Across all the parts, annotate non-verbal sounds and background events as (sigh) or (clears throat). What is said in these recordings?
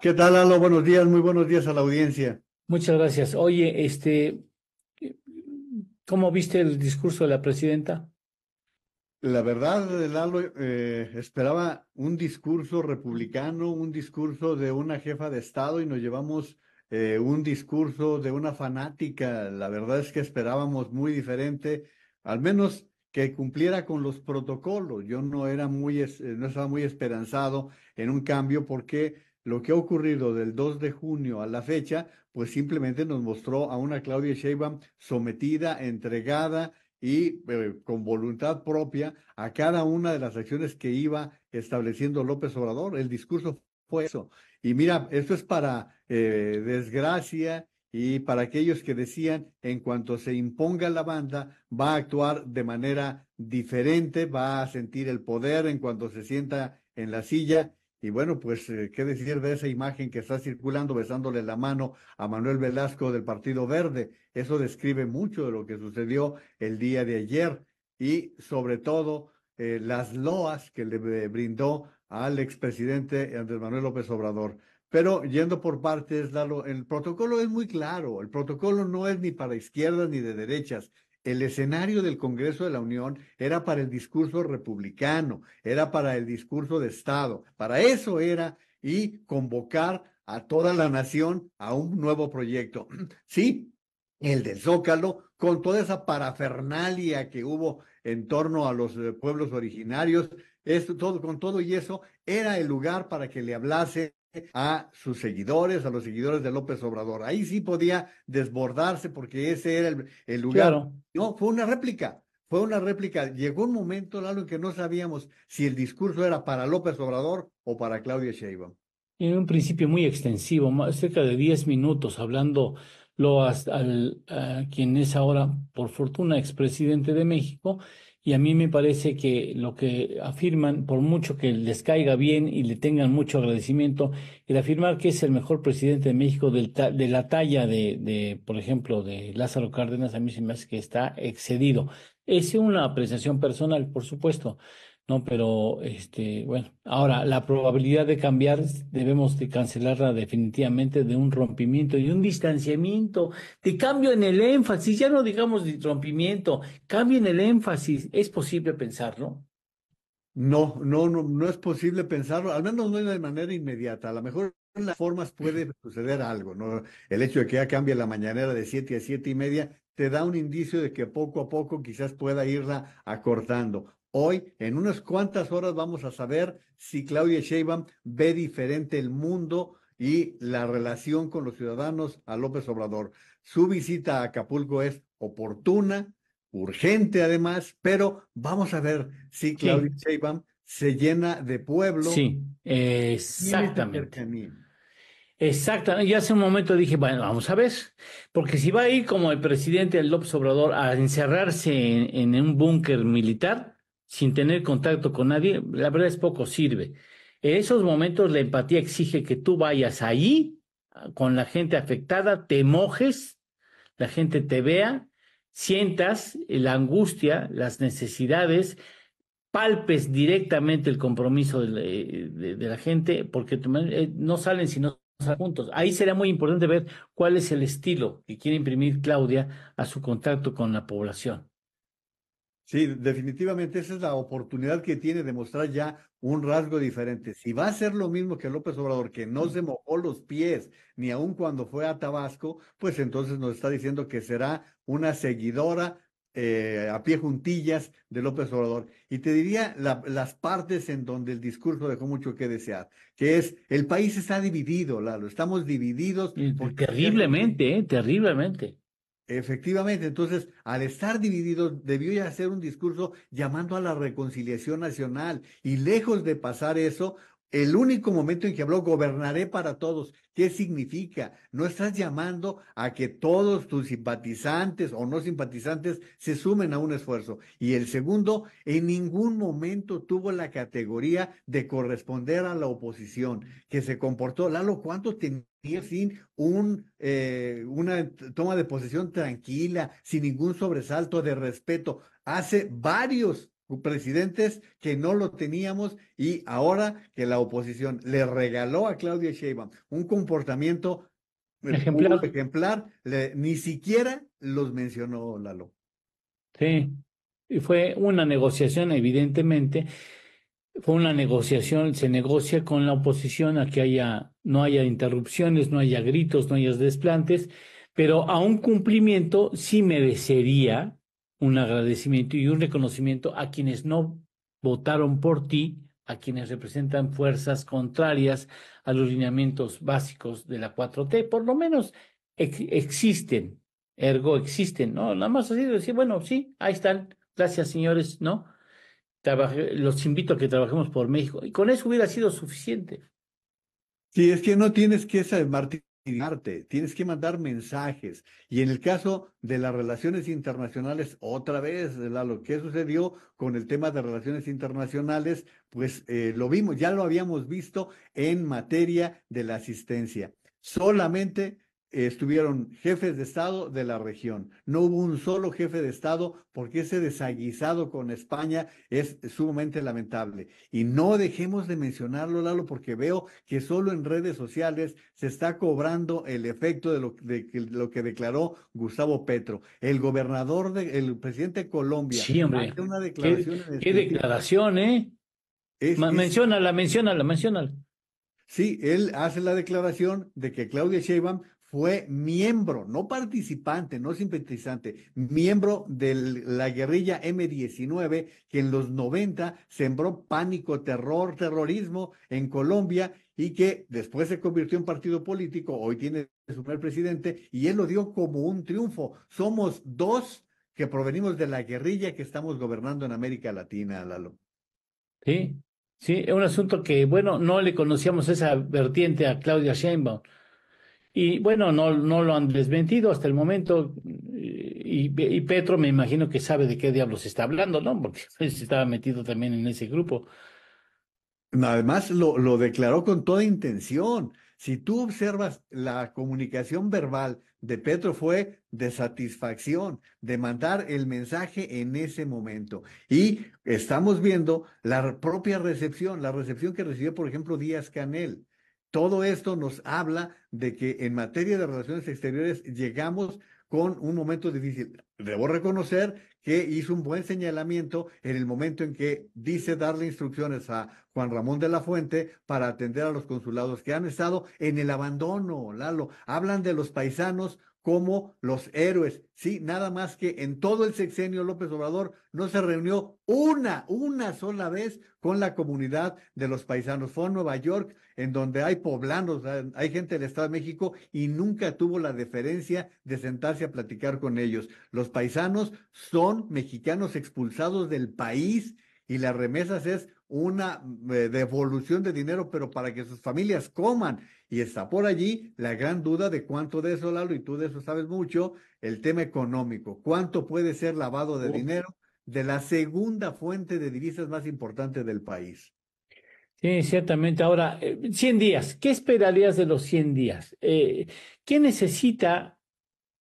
¿Qué tal, Lalo? Buenos días, muy buenos días a la audiencia. Muchas gracias. Oye, este, ¿cómo viste el discurso de la presidenta? La verdad, Lalo, eh, esperaba un discurso republicano, un discurso de una jefa de Estado y nos llevamos eh, un discurso de una fanática. La verdad es que esperábamos muy diferente, al menos que cumpliera con los protocolos. Yo no era muy, eh, no estaba muy esperanzado en un cambio porque lo que ha ocurrido del 2 de junio a la fecha, pues simplemente nos mostró a una Claudia Sheinbaum sometida, entregada y eh, con voluntad propia a cada una de las acciones que iba estableciendo López Obrador. El discurso fue eso. Y mira, esto es para eh, desgracia y para aquellos que decían, en cuanto se imponga la banda, va a actuar de manera diferente, va a sentir el poder en cuanto se sienta en la silla y bueno, pues eh, qué decir de esa imagen que está circulando besándole la mano a Manuel Velasco del Partido Verde. Eso describe mucho de lo que sucedió el día de ayer y sobre todo eh, las loas que le brindó al expresidente Andrés Manuel López Obrador. Pero yendo por partes, el protocolo es muy claro. El protocolo no es ni para izquierdas ni de derechas el escenario del Congreso de la Unión era para el discurso republicano, era para el discurso de Estado, para eso era y convocar a toda la nación a un nuevo proyecto. (clears throat) Sí, el del Zócalo, con toda esa parafernalia que hubo en torno a los eh, pueblos originarios, esto todo con todo y eso era el lugar para que le hablase a sus seguidores, a los seguidores de López Obrador. Ahí sí podía desbordarse porque ese era el, el lugar. Claro. No, fue una réplica, fue una réplica. Llegó un momento, Lalo, en que no sabíamos si el discurso era para López Obrador o para Claudia Sheinbaum. En un principio muy extensivo, cerca de 10 minutos, hablando lo al, a quien es ahora, por fortuna, expresidente de México, y a mí me parece que lo que afirman, por mucho que les caiga bien y le tengan mucho agradecimiento, el afirmar que es el mejor presidente de México del de la talla de, de, por ejemplo, de Lázaro Cárdenas, a mí se me hace que está excedido. Es una apreciación personal, por supuesto, ¿no? Pero, este, bueno, ahora la probabilidad de cambiar debemos de cancelarla definitivamente de un rompimiento y un distanciamiento, de cambio en el énfasis, ya no digamos de rompimiento, cambio en el énfasis, ¿es posible pensarlo? No, no, no, no es posible pensarlo, al menos no de manera inmediata, a lo mejor en las formas puede suceder algo, ¿no? El hecho de que ya cambie la mañanera de siete a siete y media te da un indicio de que poco a poco quizás pueda irla acortando. Hoy, en unas cuantas horas, vamos a saber si Claudia Sheinbaum ve diferente el mundo y la relación con los ciudadanos a López Obrador. Su visita a Acapulco es oportuna, urgente además, pero vamos a ver si Claudia Sheinbaum se llena de pueblo. Sí, exactamente. Exactamente. Yo hace un momento dije, bueno, vamos a ver, porque si va a ir como el presidente López Obrador a encerrarse en, un búnker militar sin tener contacto con nadie, la verdad es poco sirve. En esos momentos la empatía exige que tú vayas allí ah, con la gente afectada, te mojes, la gente te vea, sientas la angustia, las necesidades, palpes directamente el compromiso eh, de, la, de la gente, porque eh, no salen si no Ahí será muy importante ver cuál es el estilo que quiere imprimir Claudia a su contacto con la población. Sí, definitivamente esa es la oportunidad que tiene de mostrar ya un rasgo diferente. Si va a ser lo mismo que López Obrador, que no se mojó los pies ni aun cuando fue a Tabasco, pues entonces nos está diciendo que será una seguidora eh, a pie juntillas de López Obrador. Y te diría las partes en donde el discurso dejó mucho que desear, que es el país está dividido, estamos divididos. Terriblemente, ¿eh? terriblemente. Efectivamente, entonces, al estar divididos, debió ya hacer un discurso llamando a la reconciliación nacional y lejos de pasar eso, el único momento en que habló, gobernaré para todos. ¿Qué significa? No estás llamando a que todos tus simpatizantes o no simpatizantes se sumen a un esfuerzo. Y el segundo, en ningún momento tuvo la categoría de corresponder a la oposición, que se comportó. Lalo, ¿cuánto tenía sin un, eh, una toma de posesión tranquila, sin ningún sobresalto de respeto? Hace varios presidentes que no lo teníamos y ahora que la oposición le regaló a Claudia Sheinbaum un comportamiento eh, ejemplar, ejemplar ni siquiera los mencionó Lalo. Sí, y fue una negociación, evidentemente, fue una negociación, se negocia con la oposición a que haya, no haya interrupciones, no haya gritos, no haya desplantes, pero a un cumplimiento sí merecería un agradecimiento y un reconocimiento a quienes no votaron por ti, a quienes representan fuerzas contrarias a los lineamientos básicos de la 4T, por lo menos existen, ergo existen, ¿no? Nada más ha sido decir, bueno, sí, ahí están, gracias señores, ¿no? los invito a que trabajemos por México. Y con eso hubiera sido suficiente. Sí, es que no tienes que esa, Martín, tienes que mandar mensajes. Y en el caso de las relaciones internacionales, otra vez, Lo que sucedió con el tema de relaciones internacionales? Pues eh, lo vimos, ya lo habíamos visto en materia de la asistencia. Solamente estuvieron jefes de Estado de la región. No hubo un solo jefe de Estado porque ese desaguisado con España es sumamente lamentable. Y no dejemos de mencionarlo, Lalo, porque veo que solo en redes sociales se está cobrando el efecto de lo, de, lo que declaró Gustavo Petro. El gobernador, de, el presidente de Colombia, sí, hombre. Hace una declaración. ¿Qué, qué declaración, eh? Es, Ma, menciona menciónala, menciónala, menciónala. Sí, él hace la declaración de que Claudia Sheinbaum fue miembro, no participante, no simpatizante, miembro de la guerrilla M19 que en los 90 sembró pánico, terror, terrorismo en Colombia y que después se convirtió en partido político, hoy tiene su primer presidente y él lo dio como un triunfo. Somos dos que provenimos de la guerrilla que estamos gobernando en América Latina, Lalo. Sí, sí, es un asunto que, bueno, no le conocíamos esa vertiente a Claudia Sheinbaum y bueno, no, no lo han desmentido hasta el momento. Y, Petro me imagino que sabe de qué diablos está hablando, ¿no? Porque (laughs) se estaba metido también en ese grupo. Además, lo, lo declaró con toda intención. Si tú observas la comunicación verbal de Petro fue de satisfacción, de mandar el mensaje en ese momento. Y estamos viendo la propia recepción, la recepción que recibió, por ejemplo, Díaz Canel. Todo esto nos habla de que en materia de relaciones exteriores llegamos con un momento difícil. Debo reconocer que hizo un buen señalamiento en el momento en que dice darle instrucciones a Juan Ramón de la Fuente para atender a los consulados que han estado en el abandono, Lalo. Hablan de los paisanos como los héroes. Sí, nada más que en todo el sexenio López Obrador no se reunió una, una sola vez con la comunidad de los paisanos. Fue a Nueva York, en donde hay poblanos, hay gente del Estado de México y nunca tuvo la deferencia de sentarse a platicar con ellos. Los paisanos son mexicanos expulsados del país y las remesas es una eh, devolución de dinero, pero para que sus familias coman. Y está por allí la gran duda de cuánto de eso, Lalo, y tú de eso sabes mucho, el tema económico. ¿Cuánto puede ser lavado de dinero de la segunda fuente de divisas más importante del país? Sí, ciertamente. Ahora, 100 eh, días. ¿Qué esperarías de los 100 días? Eh, ¿Qué necesita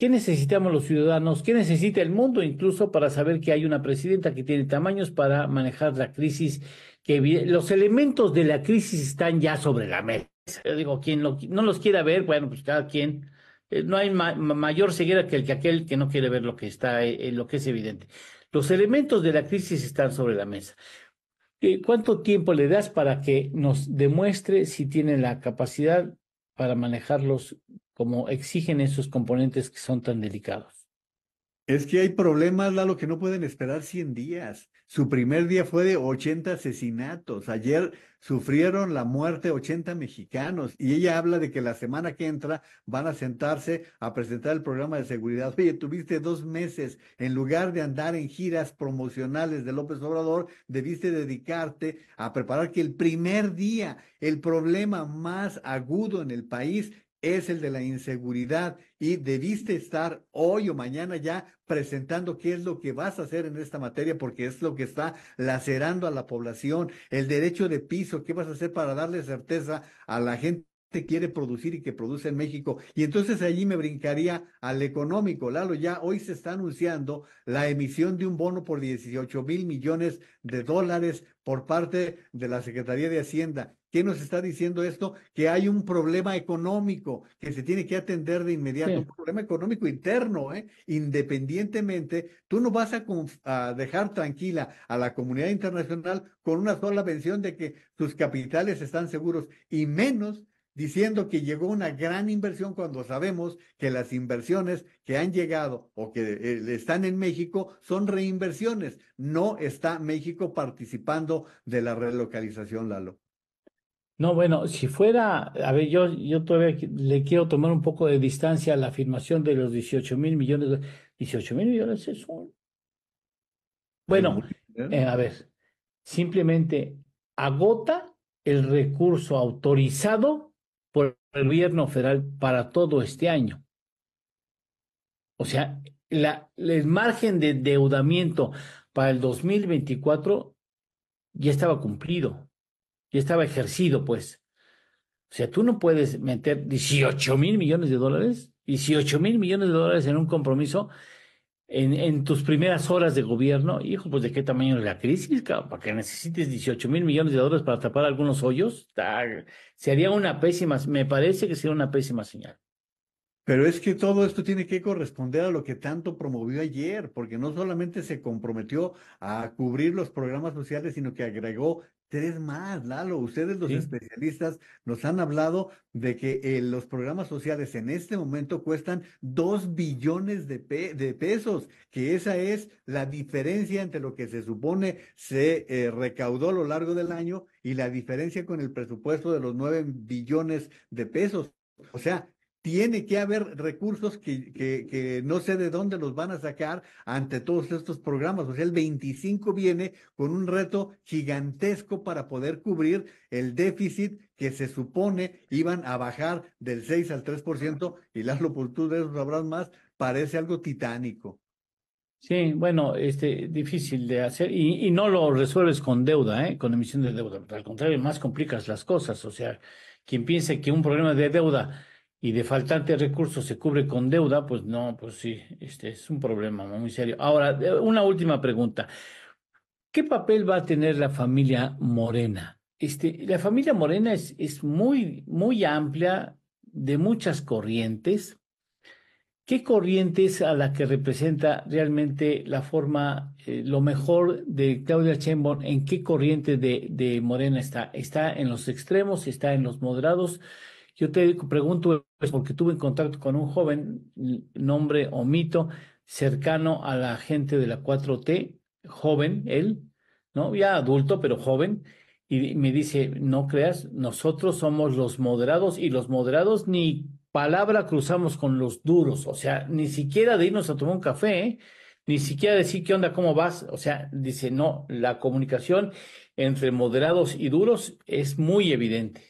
¿Qué necesitamos los ciudadanos? ¿Qué necesita el mundo incluso para saber que hay una presidenta que tiene tamaños para manejar la crisis? Que los elementos de la crisis están ya sobre la mesa. Yo digo, quien no los quiera ver, bueno, pues cada quien. Eh, no hay mayor ceguera que, que aquel que no quiere ver lo que está, eh, eh, lo que es evidente. Los elementos de la crisis están sobre la mesa. ¿Cuánto tiempo le das para que nos demuestre si tiene la capacidad para manejarlos como exigen esos componentes que son tan delicados? Es que hay problemas, Lalo, que no pueden esperar 100 días. Su primer día fue de 80 asesinatos. Ayer sufrieron la muerte 80 mexicanos. Y ella habla de que la semana que entra van a sentarse a presentar el programa de seguridad. Oye, tuviste dos meses. En lugar de andar en giras promocionales de López Obrador, debiste dedicarte a preparar que el primer día, el problema más agudo en el país es el de la inseguridad y debiste estar hoy o mañana ya presentando qué es lo que vas a hacer en esta materia porque es lo que está lacerando a la población, el derecho de piso, qué vas a hacer para darle certeza a la gente que quiere producir y que produce en México. Y entonces allí me brincaría al económico. Lalo, ya hoy se está anunciando la emisión de un bono por 18 mil millones de dólares por parte de la Secretaría de Hacienda ¿Qué nos está diciendo esto? Que hay un problema económico que se tiene que atender de inmediato, un problema económico interno, ¿eh? independientemente. Tú no vas a, dejar tranquila a la comunidad internacional con una sola mención de que sus capitales están seguros y menos diciendo que llegó una gran inversión cuando sabemos que las inversiones que han llegado o que eh, están en México son reinversiones. No está México participando de la relocalización, Lalo. No, bueno, si fuera, a ver, yo, yo todavía le quiero tomar un poco de distancia a la afirmación de los 18 mil millones. De, 18 mil millones es un... Bueno, eh, a ver, simplemente agota el recurso autorizado por el gobierno federal para todo este año. O sea, la, el margen de endeudamiento para el 2024 ya estaba cumplido y estaba ejercido, pues. O sea, tú no puedes meter 18 mil millones de dólares, 18 mil millones de dólares en un compromiso en, en, tus primeras horas de gobierno. Hijo, pues de qué tamaño es la crisis, para que necesites 18 mil millones de dólares para tapar algunos hoyos, sería una pésima, me parece que sería una pésima señal. Pero es que todo esto tiene que corresponder a lo que tanto promovió ayer, porque no solamente se comprometió a cubrir los programas sociales, sino que agregó Tres más, Lalo. Ustedes los especialistas nos han hablado de que eh, los programas sociales en este momento cuestan dos billones de, de, pesos, que esa es la diferencia entre lo que se supone se eh, recaudó a lo largo del año y la diferencia con el presupuesto de los nueve billones de pesos. O sea, tiene que haber recursos que, no sé de dónde los van a sacar ante todos estos programas. O sea, el 25 viene con un reto gigantesco para poder cubrir el déficit que se supone iban a bajar del 6 al 3% y las oportunidades de más, parece algo titánico. Sí, bueno, este, difícil de hacer y, y no lo resuelves con deuda, ¿eh? con emisión de deuda. Al contrario, más complicas las cosas. O sea, quien piense que un problema de deuda y de faltante recursos se cubre con deuda, pues no, pues sí, este es un problema muy serio. Ahora, una última pregunta. ¿Qué papel va a tener la familia Morena? Este, la familia Morena es, es muy, muy amplia, de muchas corrientes. ¿Qué corriente es a la que representa realmente la forma, eh, lo mejor de Claudia Sheinbaum? ¿En qué corriente de, de Morena está? ¿Está en los extremos? ¿Está en los moderados? Yo te pregunto, porque tuve en contacto con un joven, nombre o mito, cercano a la gente de la 4T, joven, él, ¿no? Ya adulto, pero joven, y me dice, no creas, nosotros somos los moderados y los moderados ni palabra cruzamos con los duros, o sea, ni siquiera de irnos a tomar un café, ¿eh? ni siquiera decir qué onda, cómo vas, o sea, dice, no, la comunicación entre moderados y duros es muy evidente.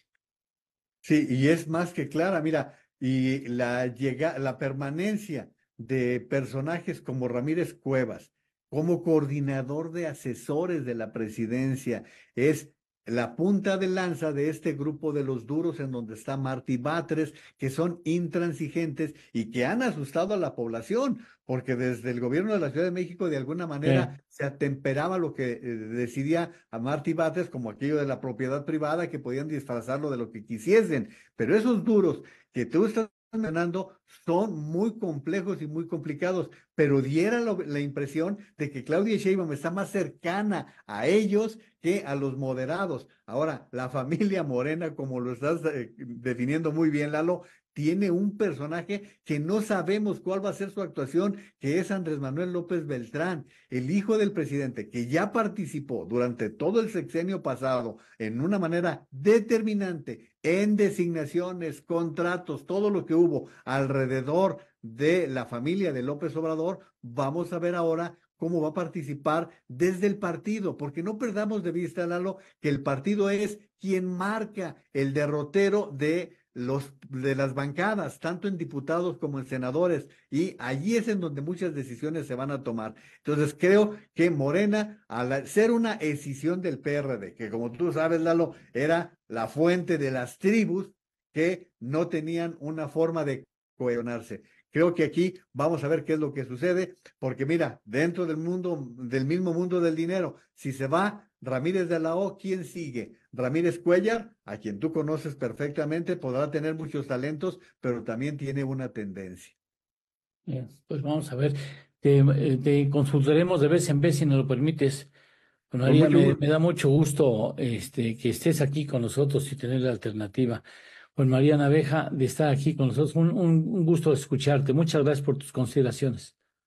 Sí, y es más que clara, mira, y la, llega, la permanencia de personajes como Ramírez Cuevas, como coordinador de asesores de la presidencia, es la punta de lanza de este grupo de los duros en donde está Martí Batres, que son intransigentes y que han asustado a la población, porque desde el gobierno de la Ciudad de México de alguna manera se atemperaba lo que eh, decidía a Martí Batres, como aquello de la propiedad privada, que podían disfrazarlo de lo que quisiesen. Pero esos duros que tú estás son muy complejos y muy complicados, pero diera la impresión de que Claudia Sheinbaum está más cercana a ellos que a los moderados. Ahora, la familia Morena, como lo estás eh, definiendo muy bien, Lalo, tiene un personaje que no sabemos cuál va a ser su actuación, que es Andrés Manuel López Beltrán, el hijo del presidente, que ya participó durante todo el sexenio pasado en una manera determinante en designaciones, contratos, todo lo que hubo alrededor de la familia de López Obrador, vamos a ver ahora cómo va a participar desde el partido, porque no perdamos de vista, Lalo, que el partido es quien marca el derrotero de los de las bancadas, tanto en diputados como en senadores, y allí es en donde muchas decisiones se van a tomar. Entonces creo que Morena, al ser una escisión del PRD, que como tú sabes, Lalo, era la fuente de las tribus que no tenían una forma de cohesionarse. Creo que aquí vamos a ver qué es lo que sucede, porque mira, dentro del mundo, del mismo mundo del dinero, si se va Ramírez de la O, ¿quién sigue? Ramírez Cuellar, a quien tú conoces perfectamente, podrá tener muchos talentos, pero también tiene una tendencia. Pues vamos a ver, eh, te, consultaremos de vez en vez si nos lo permites. me, da mucho gusto este, que estés aquí con nosotros y tener la alternativa. Juan María Naveja, de estar aquí con nosotros. Un, un gusto escucharte. Muchas gracias por tus consideraciones.